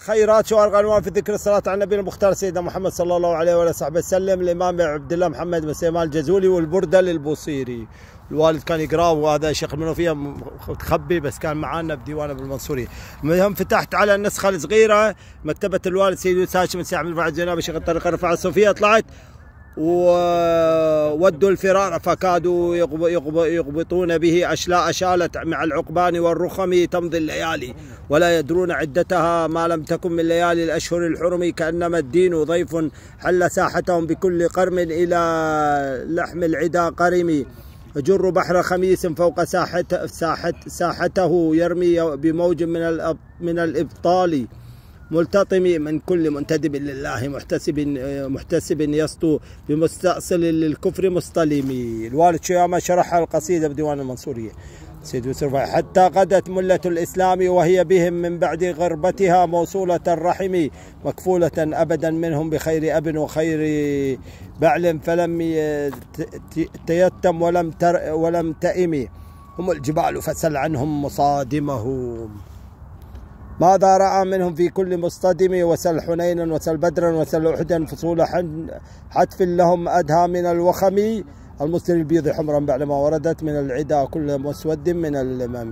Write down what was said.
خيرات شوارع غنوان في ذكر الصلاة على النبي المختار سيدنا محمد صلى الله عليه وآله وصحبه وسلم الإمام عبد الله محمد بن سليمان الجزولي والبردة للبوصيري الوالد كان يقرأ وهذا شيخ المنوفية متخبي بس كان معانا بديوانه بالمنصورية المهم فتحت على النسخة الصغيرة مكتبة الوالد سيد هاشم سعد من رفع الجناب شيخ الطريقة رفع الصوفية طلعت وودوا الفرار فكادوا يقبطون به أشلاء شالت مع العقبان والرخم تمضي الليالي ولا يدرون عدتها ما لم تكن من ليالي الأشهر الحرم كأنما الدين ضيف حل ساحتهم بكل قرم إلى لحم العدا قرمي يجر بحر خميس فوق ساحت ساحت ساحته يرمي بموج من من الإبطال ملتطم من كل منتدب لله محتسب محتسب يسطو بمستأصل للكفر مصطلم الوالد شيامة شرح القصيدة بديوان المنصورية سيد يوسف حتى غدت ملة الإسلام وهي بهم من بعد غربتها موصولة الرحم مكفولة أبدا منهم بخير أب وخير بعل فلم تيتم ولم تر ولم تئم هم الجبال فسل عنهم مصادمهم ماذا رأى منهم في كل مصطدم وسل حنين وسل بدرا وسل أحدا فصول حتف لهم أدهى من الوخم المسلم البيض حمرا بعدما وردت من العدا كل مسود من الأمام